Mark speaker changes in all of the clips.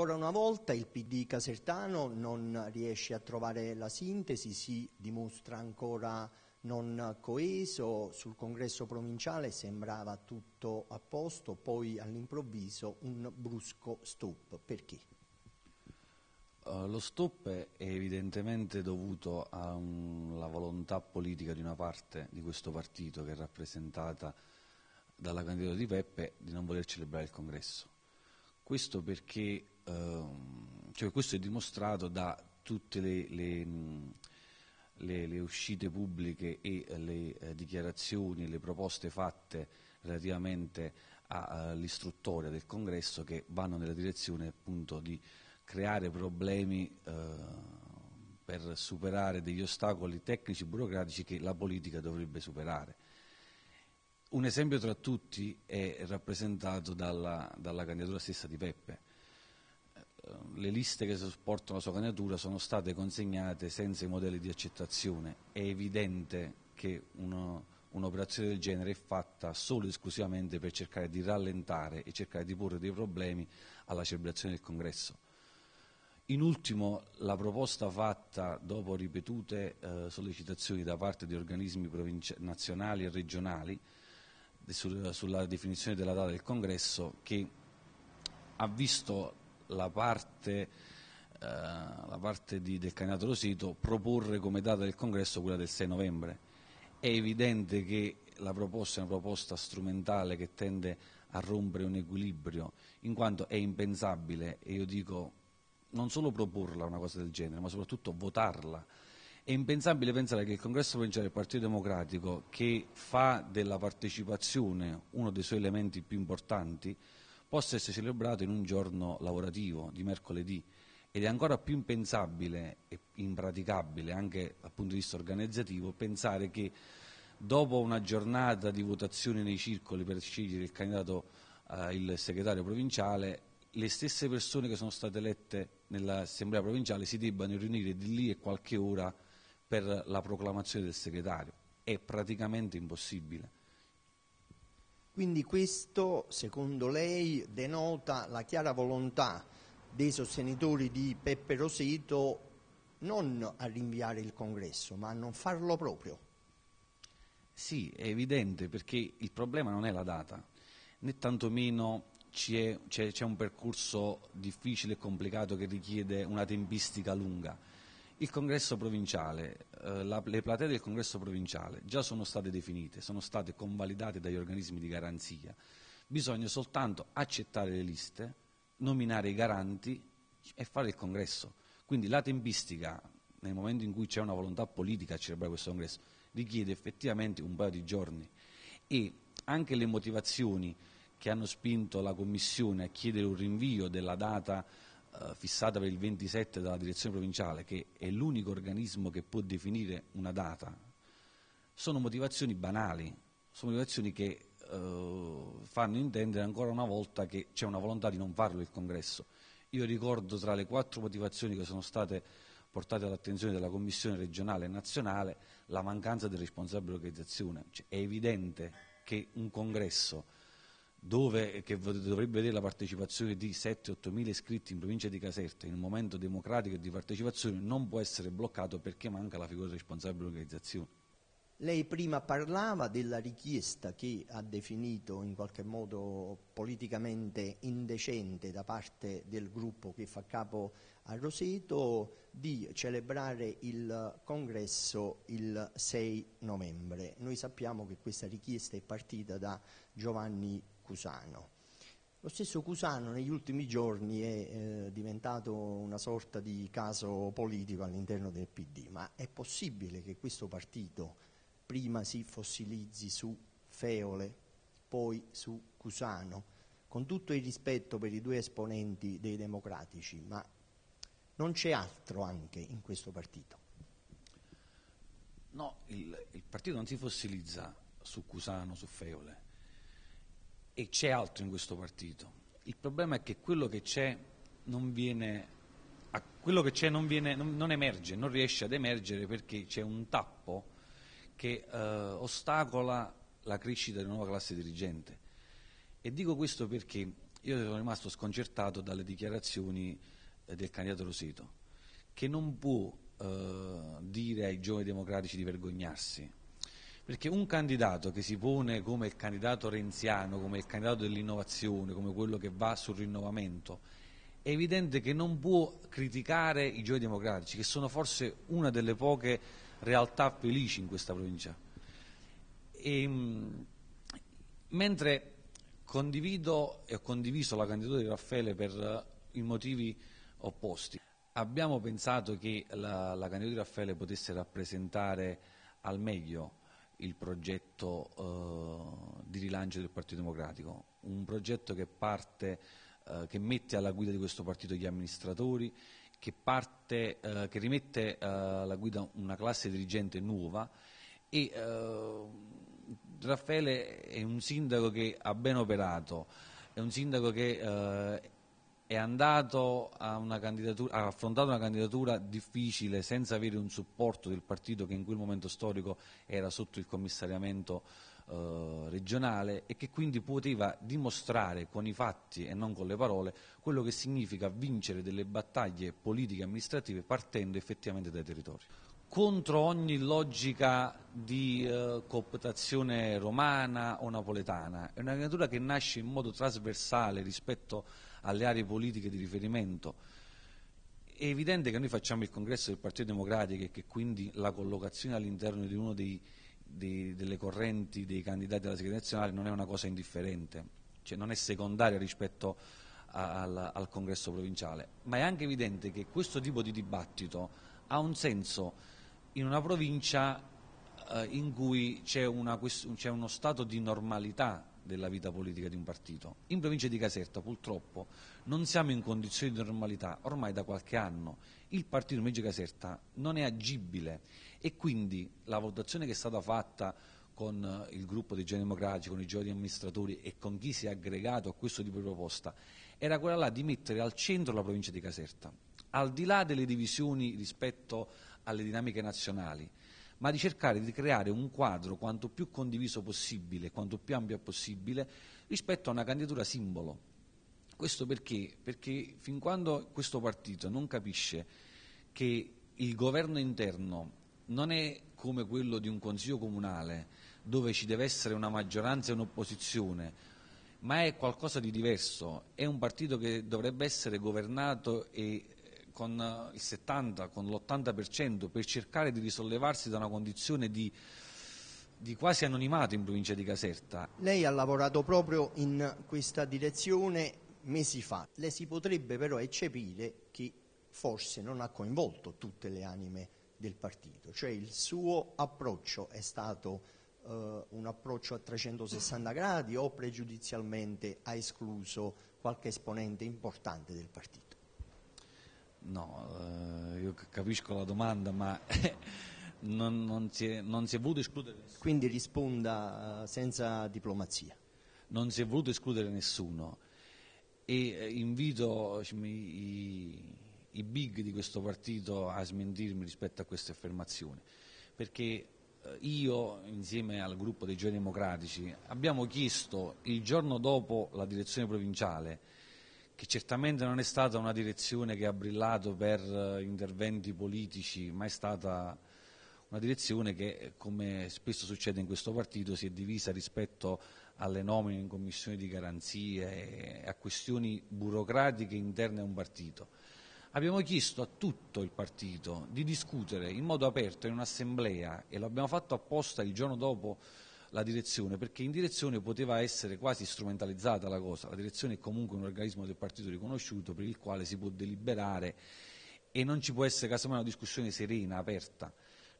Speaker 1: Ancora una volta il PD casertano non riesce a trovare la sintesi, si dimostra ancora non coeso, sul congresso provinciale sembrava tutto a posto, poi all'improvviso un brusco stop. Perché?
Speaker 2: Uh, lo stop è evidentemente dovuto alla volontà politica di una parte di questo partito che è rappresentata dalla candidatura di Peppe di non voler celebrare il congresso questo perché ehm, cioè questo è dimostrato da tutte le, le, le, le uscite pubbliche e le eh, dichiarazioni, le proposte fatte relativamente eh, all'istruttoria del congresso che vanno nella direzione appunto di creare problemi eh, per superare degli ostacoli tecnici e burocratici che la politica dovrebbe superare. Un esempio tra tutti è rappresentato dalla, dalla candidatura stessa di Peppe. Eh, le liste che supportano la sua candidatura sono state consegnate senza i modelli di accettazione. È evidente che uno, un'operazione del genere è fatta solo e esclusivamente per cercare di rallentare e cercare di porre dei problemi alla celebrazione del congresso. In ultimo, la proposta fatta dopo ripetute eh, sollecitazioni da parte di organismi nazionali e regionali su, sulla definizione della data del congresso che ha visto la parte, eh, la parte di, del candidato Rosito proporre come data del congresso quella del 6 novembre. È evidente che la proposta è una proposta strumentale che tende a rompere un equilibrio, in quanto è impensabile, e io dico non solo proporla una cosa del genere, ma soprattutto votarla è impensabile pensare che il congresso provinciale del Partito Democratico, che fa della partecipazione uno dei suoi elementi più importanti, possa essere celebrato in un giorno lavorativo, di mercoledì, ed è ancora più impensabile e impraticabile, anche dal punto di vista organizzativo, pensare che dopo una giornata di votazione nei circoli per scegliere il candidato, eh, il segretario provinciale, le stesse persone che sono state elette nell'assemblea provinciale si debbano riunire di lì e qualche ora per la proclamazione del segretario. È praticamente impossibile.
Speaker 1: Quindi questo, secondo lei, denota la chiara volontà dei sostenitori di Peppe Roseto non a rinviare il
Speaker 2: congresso, ma a non farlo proprio. Sì, è evidente perché il problema non è la data, né tantomeno c'è, un percorso difficile e complicato che richiede una tempistica lunga il congresso provinciale, eh, la, le platee del congresso provinciale già sono state definite, sono state convalidate dagli organismi di garanzia. Bisogna soltanto accettare le liste, nominare i garanti e fare il congresso. Quindi la tempistica, nel momento in cui c'è una volontà politica a celebrare questo congresso, richiede effettivamente un paio di giorni e anche le motivazioni che hanno spinto la Commissione a chiedere un rinvio della data eh, fissata per il 27 dalla direzione provinciale, che è l'unico organismo che può definire una data, sono motivazioni banali, sono motivazioni che eh, fanno intendere ancora una volta che c'è una volontà di non farlo il congresso. Io ricordo tra le quattro motivazioni che sono state portate all'attenzione della Commissione regionale e nazionale la mancanza del responsabile organizzazione. Cioè, è evidente che un congresso dove, che dovrebbe vedere la partecipazione di 7-8 mila iscritti in provincia di Caserta in un momento democratico e di partecipazione non può essere bloccato perché manca la figura responsabile dell'organizzazione.
Speaker 1: Lei prima parlava della richiesta che ha definito in qualche modo politicamente indecente da parte del gruppo che fa capo a Roseto di celebrare il congresso il 6 novembre. Noi sappiamo che questa richiesta è partita da Giovanni Cusano. Lo stesso Cusano negli ultimi giorni è eh, diventato una sorta di caso politico all'interno del PD, ma è possibile che questo partito prima si fossilizzi su Feole, poi su Cusano? Con tutto il rispetto per i due esponenti dei democratici, ma non c'è altro anche in questo partito?
Speaker 2: No, il, il partito non si fossilizza su Cusano, su Feole e c'è altro in questo partito. Il problema è che quello che c'è non viene quello che c'è non, viene, non, non, emerge, non riesce ad emergere perché c'è un tappo che eh, ostacola la crescita di una nuova classe dirigente. E dico questo perché io sono rimasto sconcertato dalle dichiarazioni eh, del candidato Roseto, che non può eh, dire ai giovani democratici di vergognarsi, perché un candidato che si pone come il candidato renziano, come il candidato dell'innovazione, come quello che va sul rinnovamento, è evidente che non può criticare i giovani democratici, che sono forse una delle poche realtà felici in questa provincia. E, ehm, mentre condivido e ho condiviso la candidatura di Raffaele per i motivi opposti, abbiamo pensato che la, la candidatura di Raffaele potesse rappresentare al meglio il progetto eh, di rilancio del Partito Democratico, un progetto che, parte, eh, che mette alla guida di questo partito gli amministratori, che, parte, eh, che rimette eh, alla guida una classe dirigente nuova e eh, Raffaele è un sindaco che ha ben operato, è un sindaco che eh, è andato a una candidatura, ha affrontato una candidatura difficile senza avere un supporto del partito che in quel momento storico era sotto il commissariamento eh, regionale e che quindi poteva dimostrare con i fatti e non con le parole quello che significa vincere delle battaglie politiche e amministrative partendo effettivamente dai territori contro ogni logica di eh, cooptazione romana o napoletana. È una candidatura che nasce in modo trasversale rispetto a alle aree politiche di riferimento. È evidente che noi facciamo il congresso del Partito Democratico e che quindi la collocazione all'interno di uno dei, dei, delle correnti dei candidati alla segreteria nazionale non è una cosa indifferente, cioè non è secondaria rispetto al, al congresso provinciale, ma è anche evidente che questo tipo di dibattito ha un senso in una provincia eh, in cui c'è, una, c'è uno stato di normalità della vita politica di un partito. In provincia di Caserta purtroppo non siamo in condizioni di normalità ormai da qualche anno. Il partito di Meggio Caserta non è agibile e quindi la votazione che è stata fatta con eh, il gruppo dei giovani democratici, con i giovani amministratori e con chi si è aggregato a questo tipo di proposta era quella là di mettere al centro la provincia di Caserta, al di là delle divisioni rispetto alle dinamiche nazionali ma di cercare di creare un quadro quanto più condiviso possibile, quanto più ampio possibile, rispetto a una candidatura simbolo. Questo perché? Perché fin quando questo partito non capisce che il governo interno non è come quello di un consiglio comunale, dove ci deve essere una maggioranza e un'opposizione, ma è qualcosa di diverso, è un partito che dovrebbe essere governato e con eh, il 70, con l'80% per cercare di risollevarsi da una condizione di, di quasi anonimato in provincia di Caserta. Lei ha
Speaker 1: lavorato proprio in questa direzione mesi fa. Le si potrebbe però eccepire che forse non ha coinvolto tutte le anime del partito, cioè il suo approccio è stato eh, un approccio a 360 gradi o pregiudizialmente ha escluso qualche esponente importante del partito?
Speaker 2: No, eh, io capisco la domanda, ma non, non, si è, non si è voluto escludere nessuno. Quindi risponda eh, senza diplomazia. Non si è voluto escludere nessuno e eh, invito i, i, big di questo partito a smentirmi rispetto a queste affermazioni, perché eh, io insieme al gruppo dei giovani democratici abbiamo chiesto il giorno dopo la direzione provinciale che certamente non è stata una direzione che ha brillato per eh, interventi politici, ma è stata una direzione che, eh, come spesso succede in questo partito, si è divisa rispetto alle nomine in commissione di garanzie, e eh, a questioni burocratiche interne a un partito. Abbiamo chiesto a tutto il partito di discutere in modo aperto in un'assemblea e l'abbiamo fatto apposta il giorno dopo la direzione, perché in direzione poteva essere quasi strumentalizzata la cosa, la direzione è comunque un organismo del partito riconosciuto per il quale si può deliberare e non ci può essere casomai una discussione serena, aperta.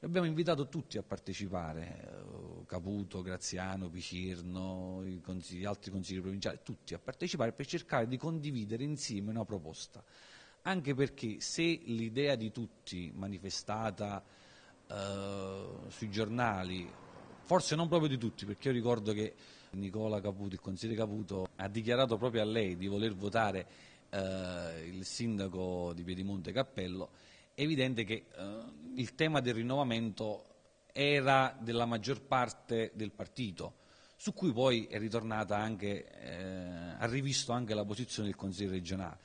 Speaker 2: Abbiamo invitato tutti a partecipare, eh, Caputo, Graziano, Picerno, gli altri consigli provinciali, tutti a partecipare per cercare di condividere insieme una proposta. Anche perché se l'idea di tutti manifestata eh, sui giornali forse non proprio di tutti, perché io ricordo che Nicola Caputo, il consigliere Caputo, ha dichiarato proprio a lei di voler votare eh, il sindaco di Piedimonte Cappello, è evidente che eh, il tema del rinnovamento era della maggior parte del partito, su cui poi è ritornata anche, eh, ha rivisto anche la posizione del consigliere regionale.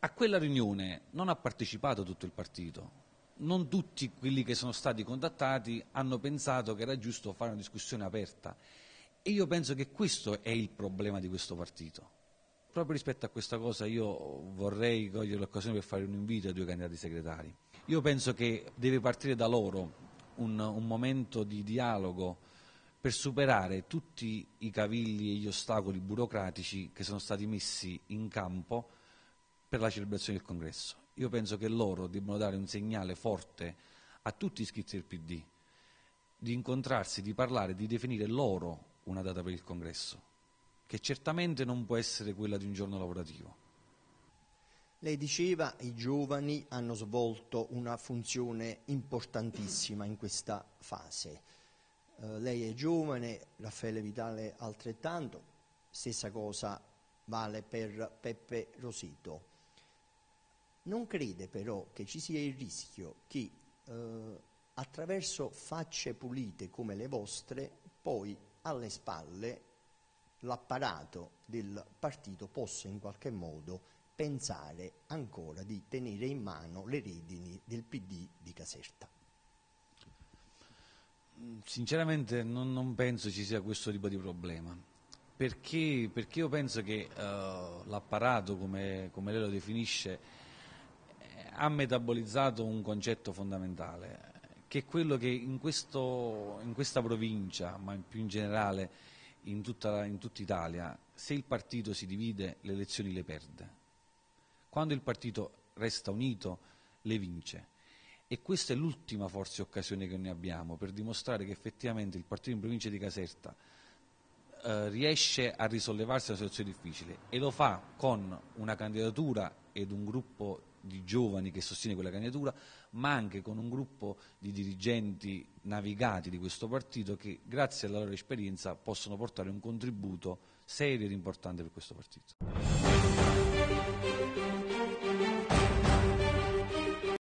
Speaker 2: A quella riunione non ha partecipato tutto il partito, non tutti quelli che sono stati contattati hanno pensato che era giusto fare una discussione aperta e io penso che questo è il problema di questo partito. Proprio rispetto a questa cosa io vorrei cogliere l'occasione per fare un invito ai due candidati segretari. Io penso che deve partire da loro un, un momento di dialogo per superare tutti i cavilli e gli ostacoli burocratici che sono stati messi in campo per la celebrazione del congresso. Io penso che loro debbano dare un segnale forte a tutti gli iscritti del PD, di incontrarsi, di parlare, di definire loro una data per il congresso, che certamente non può essere quella di un giorno lavorativo.
Speaker 1: Lei diceva che i giovani hanno svolto una funzione importantissima in questa fase. Eh, lei è giovane, Raffaele Vitale altrettanto, stessa cosa vale per Peppe Rosito. Non crede però che ci sia il rischio che eh, attraverso facce pulite come le vostre poi alle spalle l'apparato del partito possa in qualche modo pensare ancora di tenere in mano le redini del PD di Caserta?
Speaker 2: Sinceramente non, non penso ci sia questo tipo di problema, perché, perché io penso che uh, l'apparato, come, come lei lo definisce, ha metabolizzato un concetto fondamentale, che è quello che in, questo, in questa provincia, ma più in generale in tutta, in tutta Italia, se il partito si divide le elezioni le perde. Quando il partito resta unito le vince. E questa è l'ultima forse occasione che noi abbiamo per dimostrare che effettivamente il partito in provincia di Caserta eh, riesce a risollevarsi da una situazione difficile e lo fa con una candidatura ed un gruppo di giovani che sostiene quella candidatura, ma anche con un gruppo di dirigenti navigati di questo partito che grazie alla loro esperienza possono portare un contributo serio ed importante per questo partito.